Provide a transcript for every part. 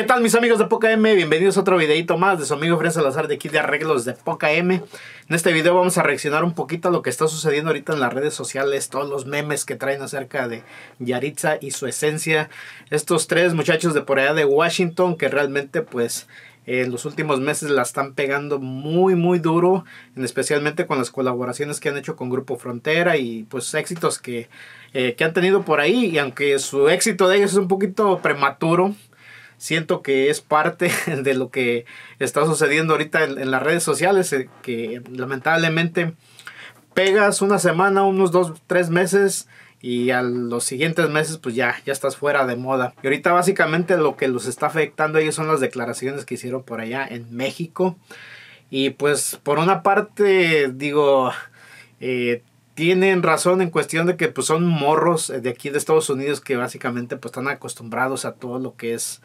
¿Qué tal mis amigos de Poca M? Bienvenidos a otro videito más de su amigo Fred Salazar de aquí de Arreglos de Poca M. En este video vamos a reaccionar un poquito a lo que está sucediendo ahorita en las redes sociales, todos los memes que traen acerca de Yaritza y su esencia. Estos tres muchachos de por allá de Washington que realmente pues en los últimos meses la están pegando muy muy duro, especialmente con las colaboraciones que han hecho con Grupo Frontera y pues éxitos que, eh, que han tenido por ahí y aunque su éxito de ellos es un poquito prematuro, siento que es parte de lo que está sucediendo ahorita en, las redes sociales, eh, que lamentablemente pegas una semana, unos dos, tres meses y a los siguientes meses pues ya, ya estás fuera de moda. Y ahorita básicamente lo que los está afectando ellos son las declaraciones que hicieron por allá en México. Y pues por una parte digo, eh, tienen razón en cuestión de que pues son morros eh, de aquí de Estados Unidos que básicamente pues están acostumbrados a todo lo que es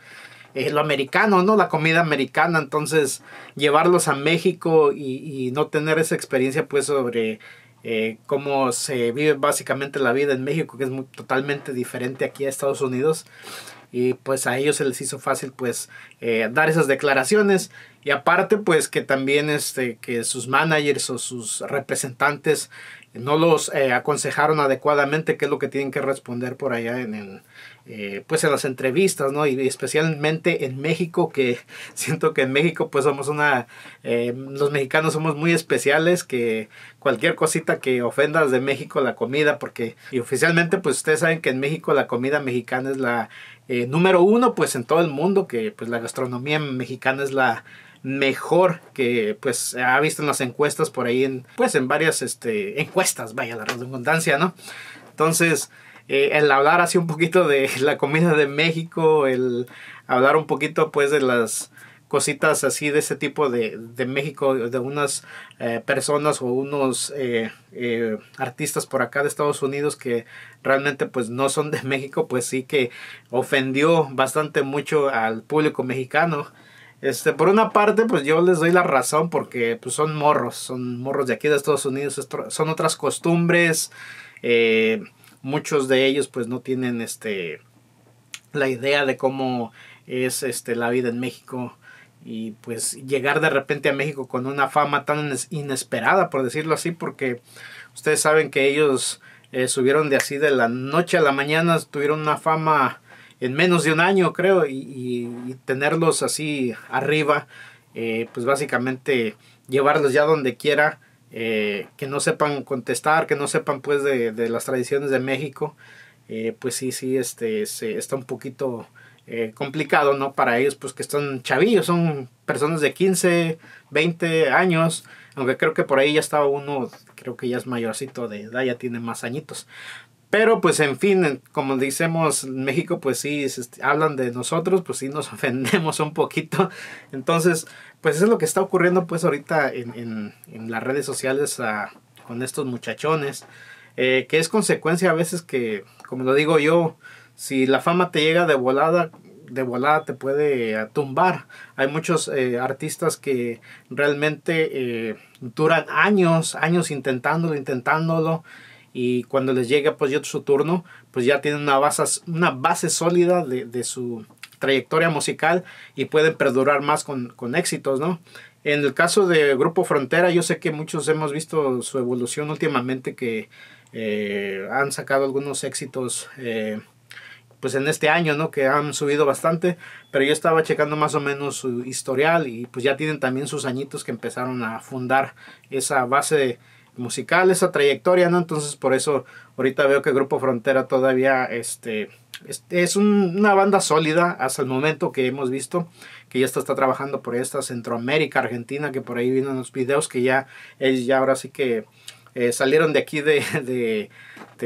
eh, lo americano, ¿no? La comida americana. Entonces, llevarlos a México y, y no tener esa experiencia, pues, sobre eh, cómo se vive básicamente la vida en México, que es muy, totalmente diferente aquí a Estados Unidos. Y pues a ellos se les hizo fácil, pues, dar esas declaraciones. Y aparte, pues, que también este, que sus managers o sus representantes no los eh, aconsejaron adecuadamente qué es lo que tienen que responder por allá en, en eh, pues en las entrevistas, ¿no? Y especialmente en México, que siento que en México pues somos una, eh, los mexicanos somos muy especiales, que cualquier cosita que ofendas de México la comida, porque y oficialmente pues ustedes saben que en México la comida mexicana es la número uno pues en todo el mundo, que pues la gastronomía mexicana es la mejor que pues ha visto en las encuestas por ahí en pues en varias este, encuestas, vaya la redundancia, ¿no? Entonces, eh, el hablar así un poquito de la comida de México, el hablar un poquito pues de las cositas así de ese tipo de, México, de unas eh, personas o unos eh, artistas por acá de Estados Unidos que realmente pues no son de México, pues sí que ofendió bastante mucho al público mexicano. Este, por una parte, pues yo les doy la razón porque pues, son morros, son morros de aquí de Estados Unidos, son otras costumbres, eh, muchos de ellos pues no tienen este, la idea de cómo es este, la vida en México y pues llegar de repente a México con una fama tan inesperada, por decirlo así, porque ustedes saben que ellos eh, subieron de así de la noche a la mañana, tuvieron una fama en menos de un año, creo, y, tenerlos así arriba, eh, pues básicamente llevarlos ya donde quiera, eh, que no sepan contestar, que no sepan pues de, las tradiciones de México, eh, pues sí, sí, este, se, está un poquito complicado, ¿no? Para ellos, pues que están chavillos, son personas de 15, 20 años, aunque creo que por ahí ya estaba uno, creo que ya es mayorcito de edad, ya tiene más añitos. Pero pues en fin, como decimos en México, pues sí, este, hablan de nosotros, pues sí nos ofendemos un poquito. Entonces, pues es lo que está ocurriendo pues ahorita en, las redes sociales ah, con estos muchachones. Eh, que es consecuencia a veces que, como lo digo yo, si la fama te llega de volada, de volada te puede eh, tumbar. Hay muchos eh, artistas que realmente duran años, años intentándolo, intentándolo y cuando les llega pues su turno, pues ya tienen una base, una base sólida de, su trayectoria musical y pueden perdurar más con, éxitos, ¿no? En el caso de Grupo Frontera, yo sé que muchos hemos visto su evolución últimamente que eh, han sacado algunos éxitos. Eh, pues en este año, ¿no? Que han subido bastante, pero yo estaba checando más o menos su historial y pues ya tienen también sus añitos que empezaron a fundar esa base musical, esa trayectoria, ¿no? Entonces por eso ahorita veo que Grupo Frontera todavía este, es una banda sólida hasta el momento que hemos visto, que ya está, trabajando por esta Centroamérica, Argentina, que por ahí vienen los videos que ya, ellos ya ahora sí que eh, salieron de aquí de, de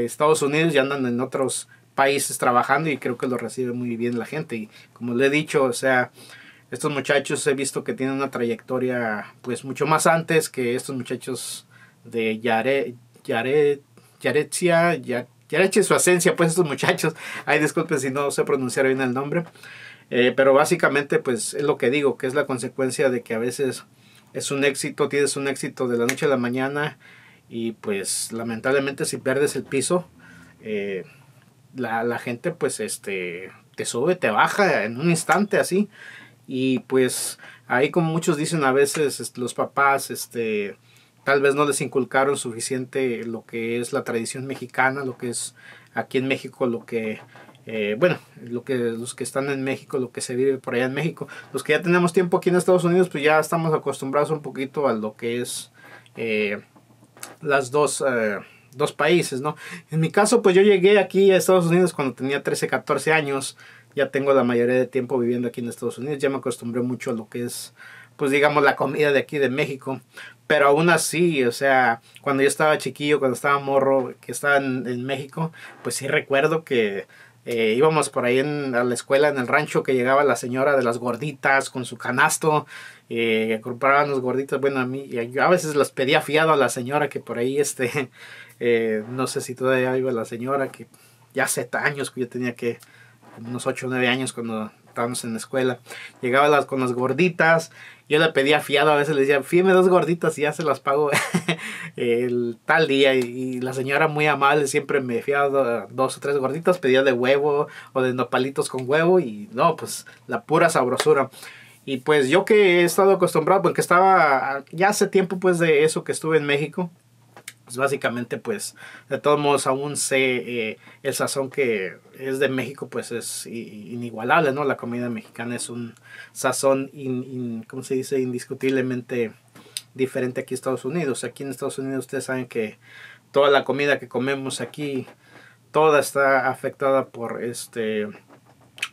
Estados Unidos y andan en otros países trabajando y creo que lo recibe muy bien la gente. Y como le he dicho, o sea, estos muchachos he visto que tienen una trayectoria pues mucho más antes que estos muchachos de Yare, Yare, Yaretzia, yareche su esencia, pues estos muchachos, ay disculpen si no sé pronunciar bien el nombre, eh, pero básicamente pues es lo que digo, que es la consecuencia de que a veces es un éxito, tienes un éxito de la noche a la mañana y pues lamentablemente si pierdes el piso, eh, la, la, gente pues este te sube, te baja en un instante así y pues ahí como muchos dicen a veces los papás este tal vez no les inculcaron suficiente lo que es la tradición mexicana, lo que es aquí en México, lo que, eh, bueno, lo que, los que están en México, lo que se vive por allá en México. Los que ya tenemos tiempo aquí en Estados Unidos, pues ya estamos acostumbrados un poquito a lo que es eh, las dos... Eh, dos países, ¿no? En mi caso, pues yo llegué aquí a Estados Unidos cuando tenía 13, 14 años. Ya tengo la mayoría de tiempo viviendo aquí en Estados Unidos. Ya me acostumbré mucho a lo que es pues digamos la comida de aquí de México. Pero aún así, o sea, cuando yo estaba chiquillo, cuando estaba morro, que estaba en, México, pues sí recuerdo que eh, íbamos por ahí en, a la escuela en el rancho que llegaba la señora de las gorditas con su canasto, eh, compraban las gorditas, bueno, a mí, yo a veces las pedía fiado a la señora que por ahí, este, eh, no sé si todavía iba la señora que ya hace años que yo tenía que, unos 8 o 9 años cuando estábamos en la escuela. Llegaba las, con las gorditas, yo le pedía fiado, a veces le decía, fíjeme dos gorditas y ya se las pago el tal día. Y, y, la señora muy amable siempre me fiaba dos o tres gorditas, pedía de huevo o de nopalitos con huevo y no, pues la pura sabrosura. Y pues yo que he estado acostumbrado, porque estaba ya hace tiempo pues de eso que estuve en México, pues, básicamente pues de todos modos aún sé eh, el sazón que es de México pues es inigualable, ¿no? La comida mexicana es un sazón, in, ¿cómo se dice? Indiscutiblemente diferente aquí en Estados Unidos. Aquí en Estados Unidos ustedes saben que toda la comida que comemos aquí, toda está afectada por este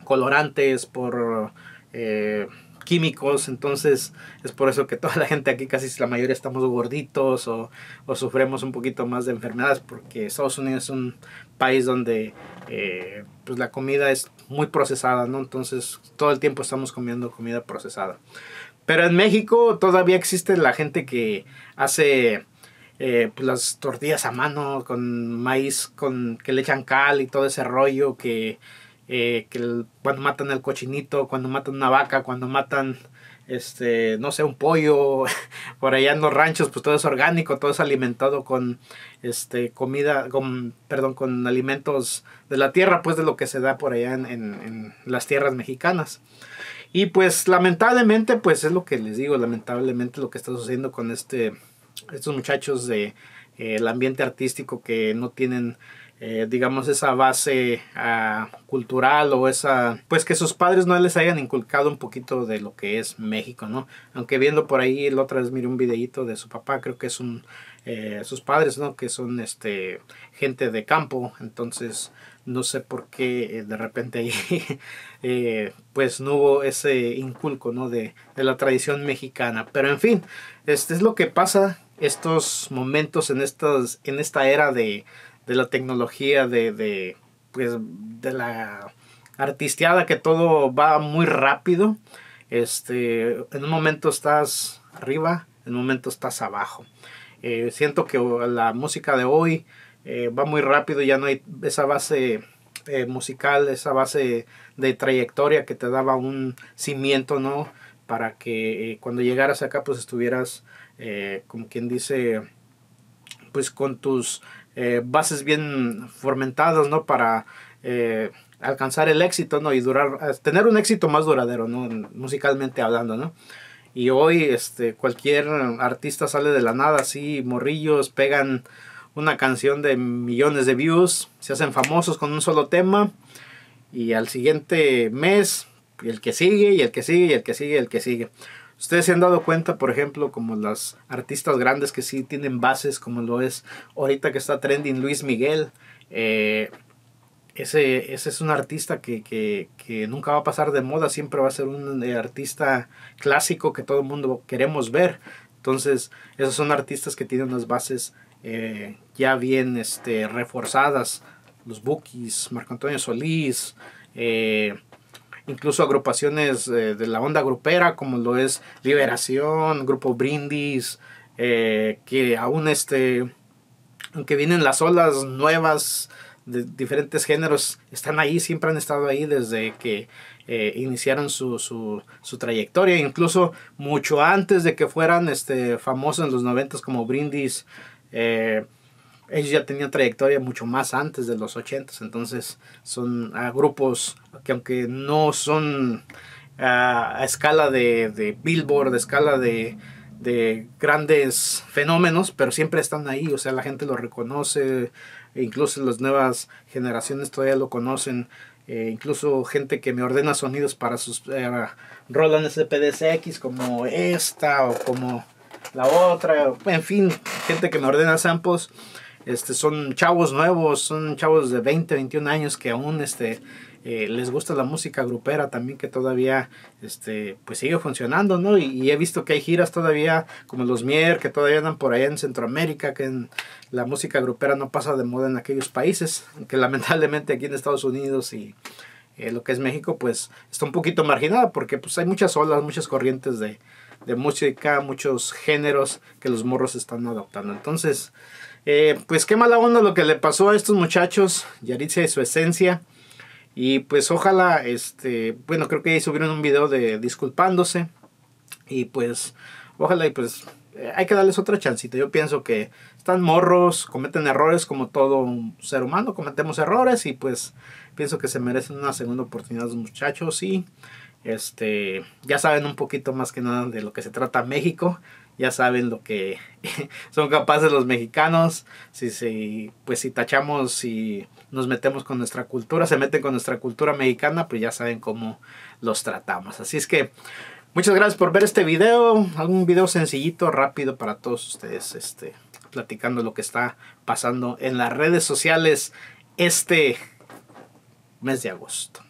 colorantes, por... Eh, químicos, entonces es por eso que toda la gente aquí, casi la mayoría estamos gorditos o, o sufremos un poquito más de enfermedades, porque Estados Unidos es un país donde eh, pues la comida es muy procesada, ¿no? Entonces todo el tiempo estamos comiendo comida procesada. Pero en México todavía existe la gente que hace eh, pues, las tortillas a mano con maíz, con que le echan cal y todo ese rollo que eh, que cuando matan al cochinito, cuando matan una vaca, cuando matan, este, no sé, un pollo, por allá en los ranchos, pues todo es orgánico, todo es alimentado con, este, comida, perdón, con alimentos de la tierra, pues de lo que se da por allá en, las tierras mexicanas. Y pues lamentablemente, pues es lo que les digo, lamentablemente lo que está sucediendo con este, estos muchachos de eh, el ambiente artístico que no tienen eh, digamos esa base ah, cultural o esa pues que sus padres no les hayan inculcado un poquito de lo que es México no aunque viendo por ahí el otra vez miré un videito de su papá creo que es un eh, sus padres no que son este gente de campo entonces no sé por qué eh, de repente ahí pues no hubo ese inculco no de, de la tradición mexicana pero en fin este es lo que pasa estos momentos en estas en esta era de de la tecnología, de, pues, de la artisteada que todo va muy rápido. Este, en un momento estás arriba, en un momento estás abajo. Eh, siento que la música de hoy eh, va muy rápido, ya no hay esa base eh, musical, esa base de trayectoria que te daba un cimiento, ¿no? Para que cuando llegaras acá pues estuvieras, como quien dice, pues con tus eh, bases bien fomentadas, ¿no? Para eh, alcanzar el éxito, ¿no? Y durar, eh, tener un éxito más duradero, ¿no? Musicalmente hablando, Y hoy, este, cualquier artista sale de la nada, así, morrillos, pegan una canción de millones de views, se hacen famosos con un solo tema y al siguiente mes, el que sigue, y el que sigue, y el que sigue, y el que sigue. Ustedes se han dado cuenta, por ejemplo, como las artistas grandes que sí tienen bases, como lo es ahorita que está trending Luis Miguel. Eh, ese, ese, es un artista que, nunca va a pasar de moda, siempre va a ser un eh, artista clásico que todo el mundo queremos ver. Entonces, esos son artistas que tienen unas bases eh, ya bien este, reforzadas. Los Bookies, Marco Antonio Solís, incluso agrupaciones eh, de la onda grupera, como lo es Liberación, Grupo Brindis, eh, que aún este, aunque vienen las olas nuevas de diferentes géneros, están ahí, siempre han estado ahí desde que eh, iniciaron su, su, trayectoria, incluso mucho antes de que fueran este, famosos en los noventas como Brindis ellos ya tenían trayectoria mucho más antes de los 80, entonces son ah, grupos que aunque no son ah, a escala de, Billboard, a escala de, de, grandes fenómenos, pero siempre están ahí, o sea, la gente lo reconoce, e incluso las nuevas generaciones todavía lo conocen. E incluso gente que me ordena sonidos para sus eh, Roland SPDCX como esta o como la otra, en fin, gente que me ordena samples este, son chavos nuevos, son chavos de 20, 21 años que aún este, eh, les gusta la música grupera también que todavía este, pues sigue funcionando, ¿no? Y, he visto que hay giras todavía como los Mier, que todavía andan por allá en Centroamérica, que la música grupera no pasa de moda en aquellos países, que lamentablemente aquí en Estados Unidos y... Eh, lo que es México, pues está un poquito marginada porque pues hay muchas olas, muchas corrientes de, de música, muchos géneros que los morros están adoptando. Entonces, eh, pues qué mala onda lo que le pasó a estos muchachos, Yaritza y su esencia. Y pues ojalá, este, bueno, creo que ahí subieron un video de disculpándose. Y pues, ojalá y pues eh, hay que darles otra chancita. Yo pienso que están morros, cometen errores como todo ser humano, cometemos errores y pues pienso que se merecen una segunda oportunidad los muchachos y este ya saben un poquito más que nada de lo que se trata México ya saben lo que son capaces los mexicanos. Si, si, pues si tachamos, si nos metemos con nuestra cultura, se meten con nuestra cultura mexicana, pues ya saben cómo los tratamos. Así es que muchas gracias por ver este video. Algún video sencillito, rápido para todos ustedes. Este, platicando lo que está pasando en las redes sociales este mes de agosto.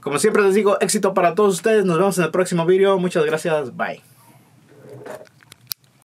Como siempre les digo, éxito para todos ustedes. Nos vemos en el próximo video. Muchas gracias. Bye.